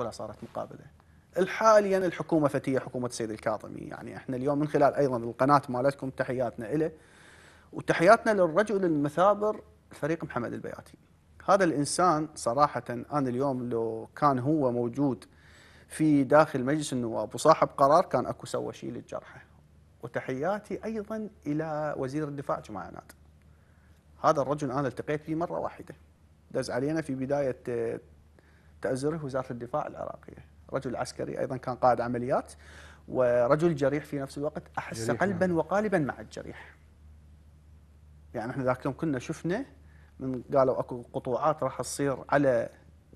ولا صارت مقابله حاليا الحكومه فتيه حكومه السيد الكاظمي يعني احنا اليوم من خلال ايضا القناه مالتكم تحياتنا له وتحياتنا للرجل المثابر الفريق محمد البياتي هذا الانسان صراحه انا اليوم لو كان هو موجود في داخل مجلس النواب وصاحب قرار كان اكو سوى شيء للجرحى وتحياتي ايضا الى وزير الدفاع جمعانات. عناد هذا الرجل انا التقيت فيه مره واحده دز علينا في بدايه تأزره وزارة الدفاع العراقية رجل عسكري أيضا كان قائد عمليات ورجل جريح في نفس الوقت أحس قلبا نعم. وقالبا مع الجريح يعني احنا ذاك اليوم كنا شفنا من قالوا اكو قطوعات راح تصير على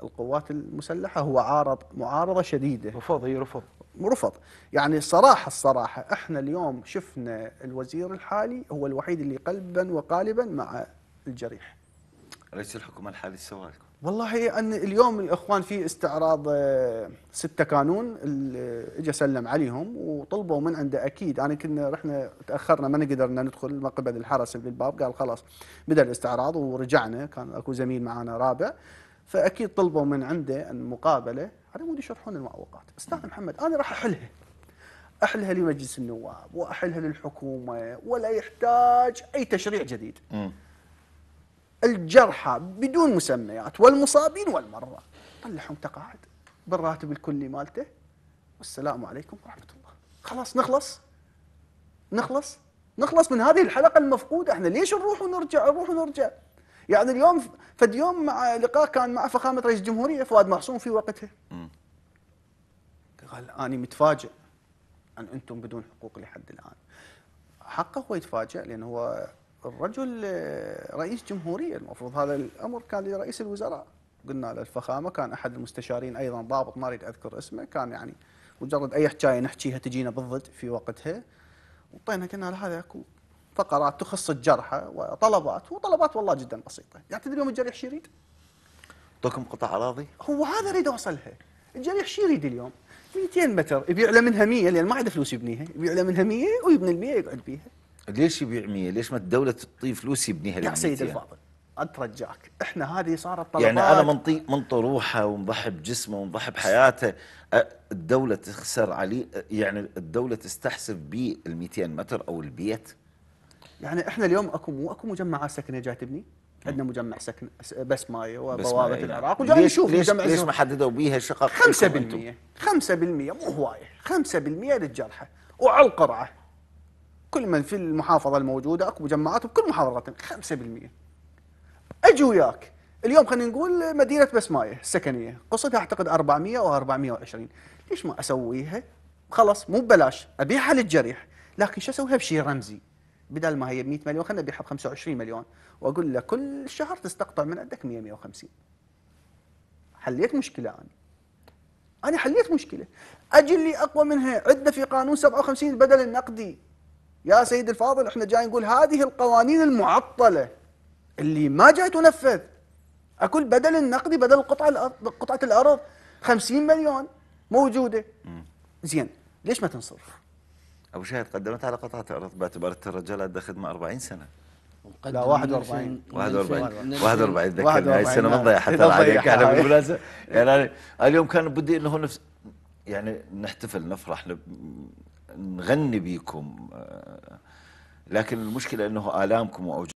القوات المسلحه هو عارض معارضه شديده رفض هي رفض رفض يعني صراحه الصراحه احنا اليوم شفنا الوزير الحالي هو الوحيد اللي قلبا وقالبا مع الجريح رئيس الحكومه الحالي سوى والله ان اليوم الاخوان في استعراض آه، ستة كانون اجى سلم عليهم وطلبوا من عنده اكيد انا يعني كنا رحنا تاخرنا ما قدرنا ندخل ما قبل الحرس بالباب قال خلاص بدا الاستعراض ورجعنا كان اكو زميل معنا رابع فاكيد طلبوا من عنده المقابله على مود يشرحون المعوقات استاذ محمد انا راح احلها احلها لمجلس النواب واحلها للحكومه ولا يحتاج اي تشريع جديد. م. الجرحى بدون مسميات والمصابين والمرضى طلعهم تقاعد بالراتب الكلي مالته والسلام عليكم ورحمه الله خلاص نخلص نخلص نخلص من هذه الحلقه المفقوده احنا ليش نروح ونرجع نروح ونرجع يعني اليوم فد يوم مع لقاء كان مع فخامه رئيس الجمهوريه فؤاد معصوم في وقتها قال اني متفاجئ ان انتم بدون حقوق لحد الان حقه هو يتفاجئ لان هو الرجل آه، رئيس جمهورية المفروض هذا الأمر كان لرئيس الوزراء قلنا له الفخامة كان أحد المستشارين أيضا ضابط ما أريد أذكر اسمه كان يعني مجرد أي حكاية نحكيها تجينا بالضد في وقتها وطينا قلنا له هذا أكو فقرات تخص الجرحى وطلبات وطلبات والله جدا بسيطة يعني تدري يوم الجريح شو يريد؟ اعطوكم قطع أراضي؟ هو هذا أريد أوصلها الجريح شو يريد اليوم؟ 200 متر يبيع له منها 100 لأن ما عنده فلوس يبنيها يبيع له منها 100 ويبني ال 100 يقعد بيها ليش يبيع 100 ليش ما الدوله تعطيه فلوس يبنيها يا سيد الفاضل اترجاك احنا هذه صارت طلبات يعني انا منطي منطي روحه ومضحي بجسمه ومضحي بحياته الدوله تخسر عليه يعني الدوله تستحسب بيه 200 متر او البيت يعني احنا اليوم اكو مو اكو مجمعات سكنيه جاي تبني عندنا مجمع سكن بس ماي وبوابه نعم. العراق وجاي نشوف ليش مجمع ليش ما حددوا بيها شقق 5% 5% مو هوايه 5% للجرحى وعلى القرعه كل من في المحافظه الموجوده اكو مجمعات بكل محافظه 5% اجي وياك اليوم خلينا نقول مدينه بسمايه السكنيه قصتها اعتقد 400 او 420 ليش ما اسويها؟ خلاص مو ببلاش ابيعها للجريح لكن شو اسويها بشيء رمزي بدل ما هي 100 مليون خلينا نبيعها ب 25 مليون واقول له كل شهر تستقطع من عندك 100 150 حليت مشكله انا انا حليت مشكله اجل لي اقوى منها عندنا في قانون 57 بدل النقدي يا سيد الفاضل احنا جاي نقول هذه القوانين المعطله اللي ما جاي تنفذ اكل بدل النقدي بدل قطعه الارض قطعه الارض 50 مليون موجوده زين ليش ما تنصرف؟ ابو شاهد قدمت على قطعه الارض باعتبار الرجال ادى خدمه 40 سنه لا 41 41 41 ذكرني هاي السنه ما حتى عليك احنا بالمناسبه يعني اليوم كان بدي انه نفس يعني نحتفل نفرح نغني بيكم آه، لكن المشكلة أنه آلامكم وأوجاعكم